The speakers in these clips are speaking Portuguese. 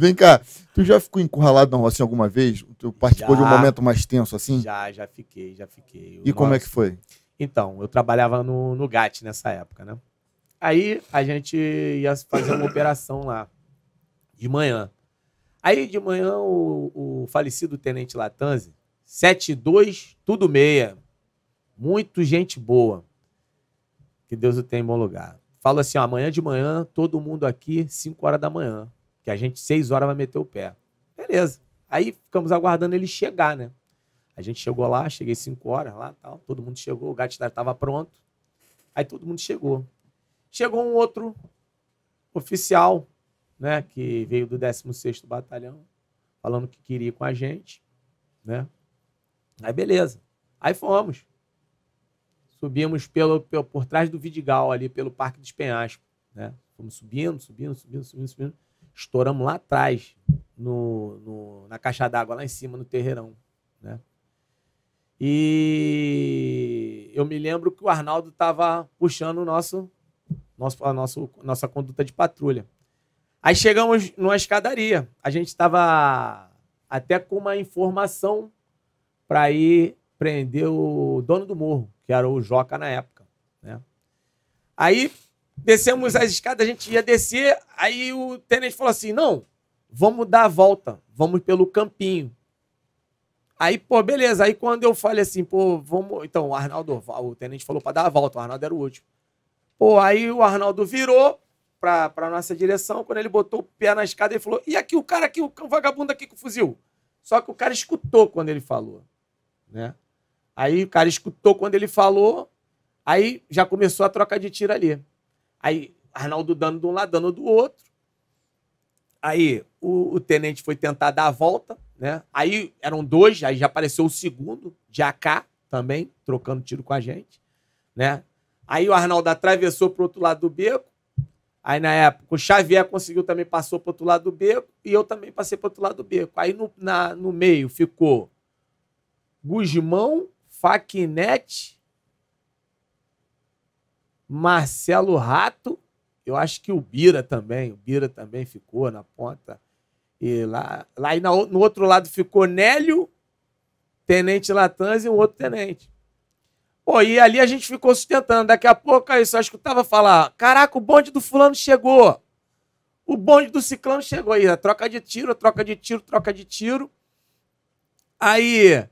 Vem cá, tu já ficou encurralado na assim alguma vez? Tu participou já, de um momento mais tenso assim? Já, já fiquei, já fiquei. E como é que foi? Então, eu trabalhava no, no GAT nessa época, né? Aí a gente ia fazer uma operação lá, de manhã. Aí de manhã o, o falecido tenente Latanze, 72, tudo meia. Muito gente boa. Que Deus o tenha em bom lugar. Fala assim, ó, amanhã de manhã, todo mundo aqui, 5 horas da manhã que a gente seis horas vai meter o pé. Beleza. Aí ficamos aguardando ele chegar, né? A gente chegou lá, cheguei cinco horas lá, tal, todo mundo chegou, o gato estava pronto. Aí todo mundo chegou. Chegou um outro oficial, né, que veio do 16º Batalhão, falando que queria ir com a gente, né? Aí beleza. Aí fomos. Subimos pelo, pelo por trás do Vidigal ali, pelo Parque dos Penhascos, né? Fomos subindo, subindo, subindo, subindo, subindo. Estouramos lá atrás, no, no na caixa d'água, lá em cima, no terreirão. Né? E eu me lembro que o Arnaldo estava puxando o nosso, nosso, a nosso, nossa conduta de patrulha. Aí chegamos numa escadaria. A gente estava até com uma informação para ir prender o dono do morro, que era o Joca na época. Né? Aí Descemos as escadas, a gente ia descer, aí o tenente falou assim: não, vamos dar a volta, vamos pelo campinho. Aí, pô, beleza. Aí quando eu falei assim, pô, vamos. Então, o Arnaldo, o tenente falou para dar a volta, o Arnaldo era o último. Pô, aí o Arnaldo virou pra, pra nossa direção. Quando ele botou o pé na escada, ele falou: e aqui o cara aqui, o vagabundo aqui com o fuzil. Só que o cara escutou quando ele falou, né? Aí o cara escutou quando ele falou, aí já começou a troca de tiro ali. Aí Arnaldo dando de um lado, dando do outro. Aí o, o, tenente foi tentar dar a volta, né? Aí eram dois, aí já apareceu o segundo, de AK também, trocando tiro com a gente, né? Aí o Arnaldo atravessou para o outro lado do beco. Aí na época o Xavier conseguiu também passou para o outro lado do beco e eu também passei para o outro lado do beco. Aí no, na, no meio ficou Guzmão, Faquinete, Marcelo Rato, eu acho que o Bira também, o Bira também ficou na ponta. E lá, lá e no outro lado ficou Nélio, Tenente Latanz e um outro tenente. Pô, e ali a gente ficou sustentando. Daqui a pouco aí é só escutava falar: caraca, o bonde do fulano chegou. O bonde do ciclano chegou aí. Troca de tiro, troca de tiro, troca de tiro. Aí,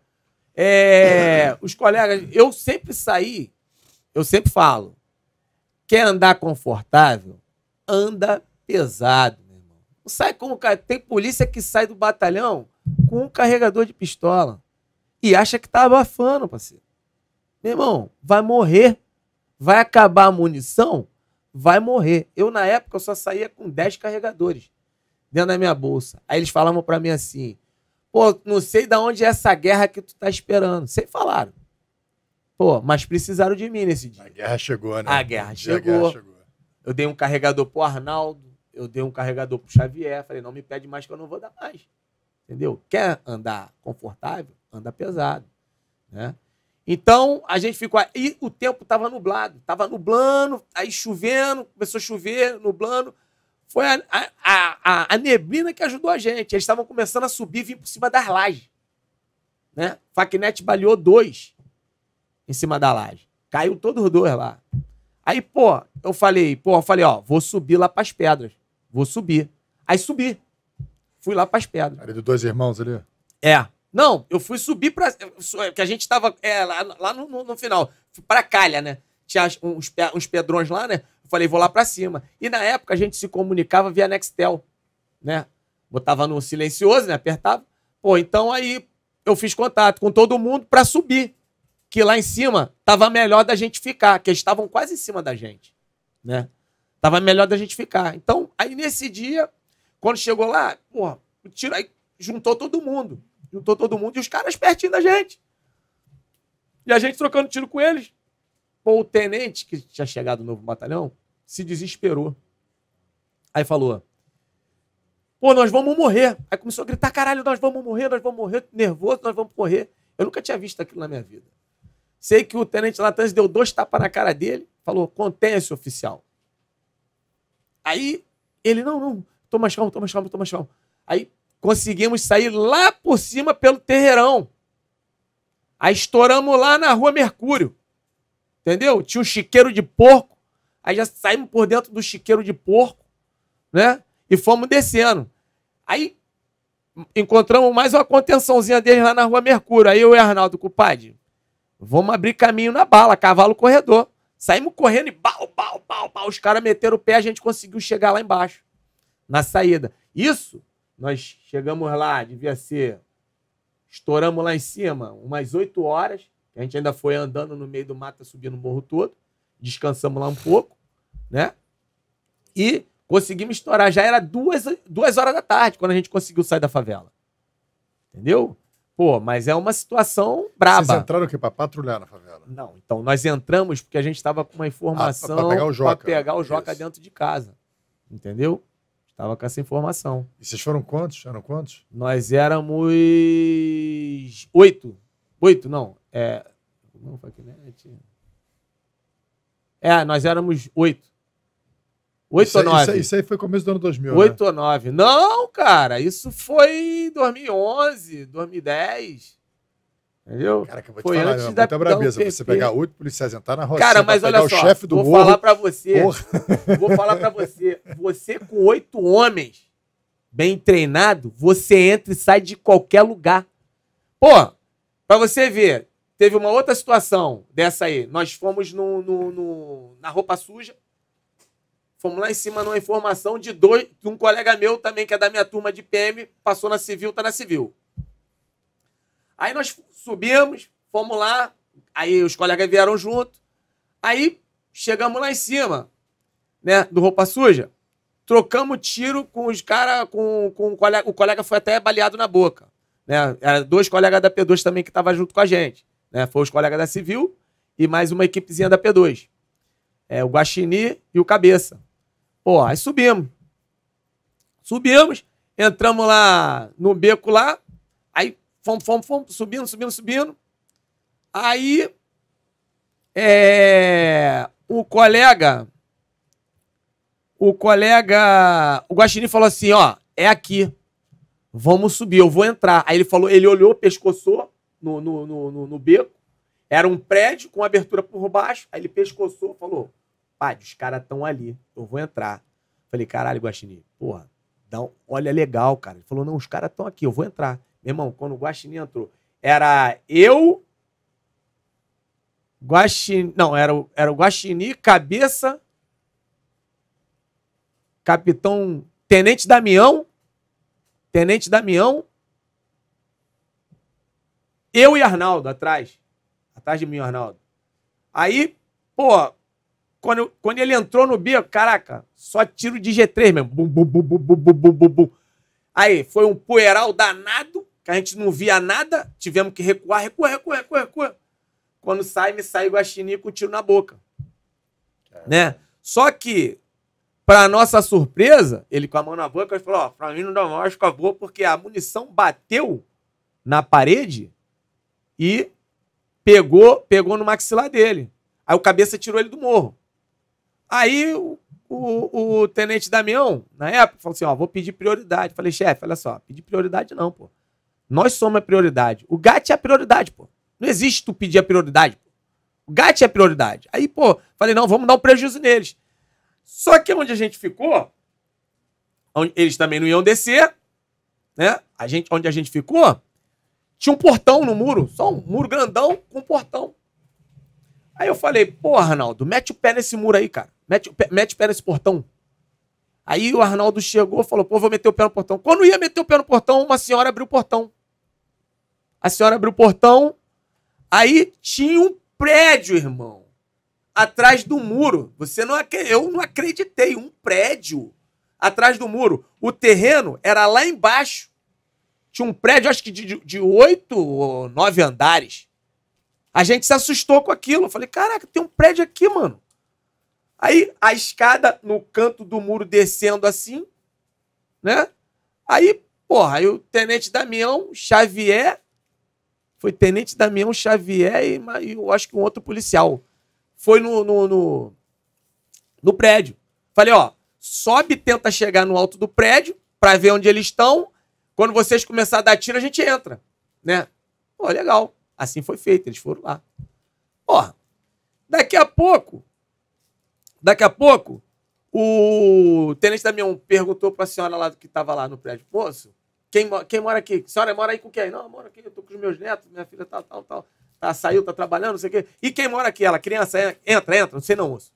é, os colegas, eu sempre saí, eu sempre falo, Quer andar confortável? Anda pesado, meu irmão. Não sai com o cara. Tem polícia que sai do batalhão com um carregador de pistola e acha que tá abafando, parceiro. Meu irmão, vai morrer. Vai acabar a munição, vai morrer. Eu, na época, eu só saía com 10 carregadores dentro da minha bolsa. Aí eles falavam para mim assim: pô, não sei de onde é essa guerra que tu tá esperando. Sem falaram. Pô, mas precisaram de mim nesse dia. A guerra chegou, né? A guerra chegou. guerra chegou. Eu dei um carregador pro Arnaldo, eu dei um carregador pro Xavier. Falei, não me pede mais que eu não vou dar mais. Entendeu? Quer andar confortável? Anda pesado. Né? Então, a gente ficou. E o tempo tava nublado. Tava nublando, aí chovendo, começou a chover, nublando. Foi a, a, a, a neblina que ajudou a gente. Eles estavam começando a subir, vir por cima das lajes. Né? Facnet baleou dois em cima da laje. Caiu todos os dois lá. Aí, pô, eu falei, pô, eu falei, ó, vou subir lá pras pedras. Vou subir. Aí subi. Fui lá pras pedras. Era de dois irmãos ali? É. Não, eu fui subir pra. que a gente tava é, lá, lá no, no, no, final, pra calha, né? Tinha uns, uns pedrões lá, né? Eu falei, vou lá pra cima. E na época a gente se comunicava via Nextel, né? Botava no silencioso, né? Apertava. Pô, então aí eu fiz contato com todo mundo pra subir que lá em cima estava melhor da gente ficar, que eles estavam quase em cima da gente, né? Tava melhor da gente ficar. Então, aí nesse dia, quando chegou lá, porra, o tiro aí juntou todo mundo. Juntou todo mundo e os caras pertinho da gente. E a gente trocando tiro com eles. Pô, o tenente, que tinha chegado no novo batalhão, se desesperou. Aí falou: Pô, nós vamos morrer. Aí começou a gritar: caralho, nós vamos morrer, nós vamos morrer, nervoso, nós vamos morrer. Eu nunca tinha visto aquilo na minha vida. Sei que o tenente Latanz deu dois tapas na cara dele, falou: contenha-se, oficial. Aí ele: não, não, tô mais calmo, tô mais calmo, tô mais calmo. Aí conseguimos sair lá por cima pelo terreirão. Aí estouramos lá na rua Mercúrio. Entendeu? Tinha um chiqueiro de porco. Aí já saímos por dentro do chiqueiro de porco, né? E fomos descendo. Aí encontramos mais uma contençãozinha dele lá na rua Mercúrio. Aí eu e Arnaldo, compadre, Vamos abrir caminho na bala, cavalo corredor. Saímos correndo e pau, pau, pau, pau. Os caras meteram o pé, a gente conseguiu chegar lá embaixo, na saída. Isso, nós chegamos lá, devia ser. Estouramos lá em cima, umas oito horas. A gente ainda foi andando no meio do mato, subindo o morro todo. Descansamos lá um pouco, né? E conseguimos estourar. Já era duas, duas horas da tarde quando a gente conseguiu sair da favela. Entendeu? Pô, mas é uma situação braba. Vocês entraram o quê? Pra patrulhar na favela? Não, então nós entramos porque a gente estava com uma informação ah, pra pegar o Joca, pegar o Joca dentro de casa. Entendeu? Estava com essa informação. E vocês foram quantos? Eram quantos? Nós éramos oito. Oito, não. É. Não, é Faquinete. Né? É, nós éramos oito. 8 isso ou 9? Aí, isso, aí, foi começo do ano 2000. 8 né? ou 9. Não, cara, isso foi 2011, 2010. Entendeu? Cara, que eu vou foi te falar, antes é da, muita brabeza você pegar oito policiais entrar na roça, cara, mas olha só, chefe do vou morro. falar pra você. Porra. Vou falar pra você, você com oito homens bem treinado, você entra e sai de qualquer lugar. Pô, pra você ver, teve uma outra situação dessa aí. Nós fomos no, no, no na roupa suja Fomos lá em cima numa informação de dois, um colega meu também, que é da minha turma de PM, passou na civil, tá na civil. Aí nós subimos, fomos lá, aí os colegas vieram junto. Aí chegamos lá em cima, né, do Roupa Suja. Trocamos tiro com os caras, com, com o colega. O colega foi até baleado na boca. Né? Era dois colegas da P2 também que estavam junto com a gente. Né? Foi os colegas da Civil e mais uma equipezinha da P2. É, o Guaxini e o Cabeça. Pô, aí subimos. Subimos, entramos lá no beco lá, aí fomos, fomos, fomos, subindo, subindo, subindo. Aí é, o colega, o colega, o Guaxinim falou assim, ó, é aqui, vamos subir, eu vou entrar. Aí ele falou, ele olhou, pescoçou no, no, no, no, no beco, era um prédio com abertura por baixo, aí ele pescoçou, falou, Pad, os caras estão ali, eu vou entrar. Falei, caralho, Guaxinim, porra, dá um, olha legal, cara. Ele falou, não, os caras estão aqui, eu vou entrar. Meu irmão, quando o Guaxinim entrou, era eu, Guaxinim, não, era, o, era o Guaxinim, Cabeça, Capitão, Tenente Damião, Tenente Damião, eu e Arnaldo atrás. Atrás de mim, Arnaldo. Aí, pô, quando, quando ele entrou no bico, caraca, só tiro de G3 mesmo. Bum, bum, bum, bum, bum, bum, bum, bum. Aí, foi um poeiral danado, que a gente não via nada, tivemos que recuar, recuar, recuar, recuar, recuar. Quando sai, me sai guaxinim com um tiro na boca. Né? Só que, para nossa surpresa, ele com a mão na boca, ele falou, ó, pra mim não dá mais com a boa, porque a munição bateu na parede e pegou, pegou no maxilar dele. Aí o cabeça tirou ele do morro. Aí o, o, o tenente Damião, na época, falou assim: ó, vou pedir prioridade. Falei, chefe, olha só, pedir prioridade não, pô. Nós somos a prioridade. O GAT é a prioridade, pô. Não existe tu pedir a prioridade. Pô. O GAT é a prioridade. Aí, pô, falei, não, vamos dar um prejuízo neles. Só que onde a gente ficou, eles também não iam descer, né? A gente, onde a gente ficou, tinha um portão no muro, só um muro grandão com um portão. Aí eu falei, pô, Arnaldo, mete o pé nesse muro aí, cara. Mete, mete o pé nesse portão. Aí o Arnaldo chegou falou: pô, vou meter o pé no portão. Quando ia meter o pé no portão, uma senhora abriu o portão. A senhora abriu o portão, aí tinha um prédio, irmão. Atrás do muro. Você não Eu não acreditei. Um prédio atrás do muro. O terreno era lá embaixo. Tinha um prédio, acho que de oito ou nove andares. A gente se assustou com aquilo. Eu falei, caraca, tem um prédio aqui, mano. Aí a escada no canto do muro descendo assim, né? Aí, porra, aí o tenente Damião Xavier, foi tenente Damião Xavier e, e eu acho que um outro policial, foi no, no, no, no prédio. Falei, ó, sobe tenta chegar no alto do prédio para ver onde eles estão. Quando vocês começarem a dar tiro, a gente entra, né? Pô, legal. Assim foi feito, eles foram lá. Porra, daqui a pouco, Daqui a pouco, o tenente da minha perguntou para a senhora lá que estava lá no prédio: Poço, quem, quem mora aqui? A senhora mora aí com quem? Não, eu moro aqui, eu tô com os meus netos, minha filha tal, tá, tal, tal. Tá, saiu, tá trabalhando, não sei o quê. E quem mora aqui? Ela, criança, entra, entra, não sei não, moço.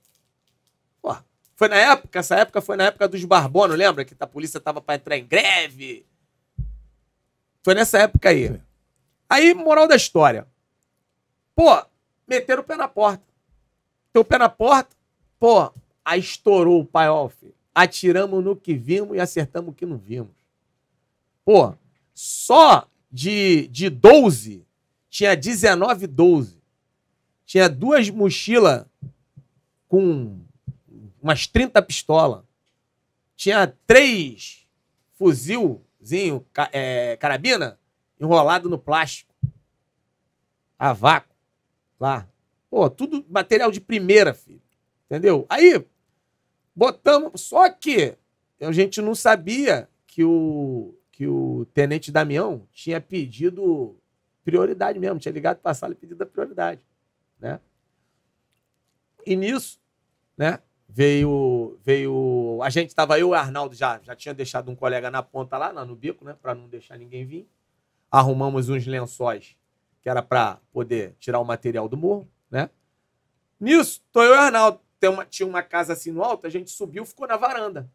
Pô, foi na época, essa época foi na época dos Barbono, lembra? Que a polícia tava para entrar em greve. Foi nessa época aí. Aí, moral da história. Pô, meteram o pé na porta. Teu pé na porta, Pô, aí estourou o payoff. Atiramos no que vimos e acertamos o que não vimos. Pô, só de, de 12, tinha 19, 12. Tinha duas mochilas com umas 30 pistolas. Tinha três fuzilzinho, é, carabina, enrolado no plástico. A vácuo. Lá. Pô, tudo material de primeira, filho. Entendeu? Aí, botamos. Só que a gente não sabia que o, que o tenente Damião tinha pedido prioridade mesmo, tinha ligado para a sala e pedido a prioridade. Né? E nisso, né? Veio, veio. A gente tava eu e o Arnaldo já, já tinha deixado um colega na ponta lá, no bico, né? Para não deixar ninguém vir. Arrumamos uns lençóis que era para poder tirar o material do morro, né? Nisso, tô eu e o Arnaldo uma, tinha uma casa assim no alto, a gente subiu, ficou na varanda.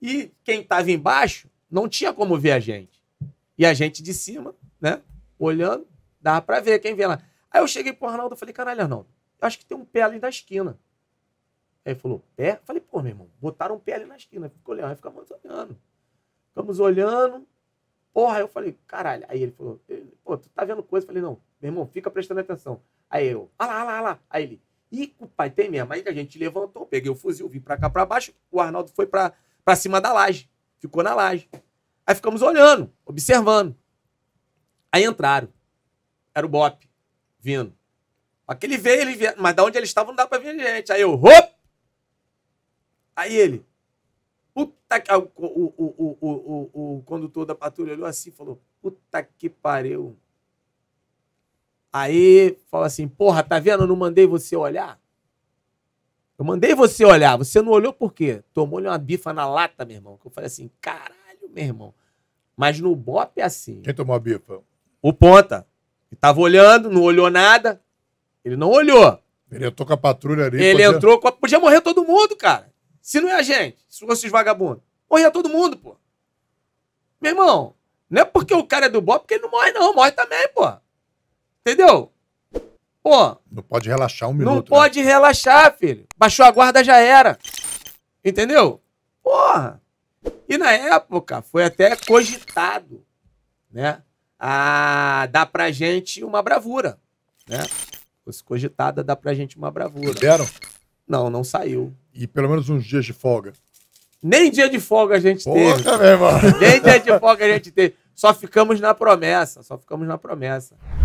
E quem estava embaixo não tinha como ver a gente. E a gente de cima, né, olhando, dava para ver quem vê lá. Aí eu cheguei pro Arnaldo e falei, caralho, Arnaldo, acho que tem um pé ali na esquina. Aí ele falou, pé? Falei, pô, meu irmão, botaram um pé ali na esquina. Ficou olhando, aí ficamos olhando. Ficamos olhando. Porra, aí eu falei, caralho. Aí ele falou, pô, tu tá vendo coisa? Eu falei, não, meu irmão, fica prestando atenção. Aí eu, ah lá, ah lá, ah lá. Aí ele, e o pai tem mesmo. Aí a gente levantou, peguei o fuzil, vim para cá para baixo. O Arnaldo foi para cima da laje. Ficou na laje. Aí ficamos olhando, observando. Aí entraram. Era o Bop vindo. Aquele veio, ele veio. Mas da onde ele estava não dá para ver gente. Aí eu, hop! Aí ele. Puta que. O, o, o, o, o, o condutor da patrulha olhou assim e falou: Puta que pariu. Aí fala assim: porra, tá vendo? Eu não mandei você olhar. Eu mandei você olhar. Você não olhou por quê? Tomou-lhe uma bifa na lata, meu irmão. Que eu falei assim: caralho, meu irmão. Mas no BOP é assim. Quem tomou a bifa? O Ponta. Ele tava olhando, não olhou nada. Ele não olhou. Ele entrou com a patrulha ali. Ele podia... entrou com a... Podia morrer todo mundo, cara. Se não é a gente, se fosse os vagabundos. Morria todo mundo, pô. Meu irmão, não é porque o cara é do BOP que ele não morre, não. Morre também, pô. Entendeu? Pô. Não pode relaxar um minuto. Não né? pode né? relaxar, filho. Baixou a guarda, já era. Entendeu? Porra. E na época foi até cogitado, né? A dar pra gente uma bravura, né? Fosse cogitada dar pra gente uma bravura. Deram? Não, não saiu. E pelo menos uns dias de folga. Nem dia de folga a gente Porra, teve. Também, mano. Nem dia de folga a gente teve. Só ficamos na promessa, só ficamos na promessa.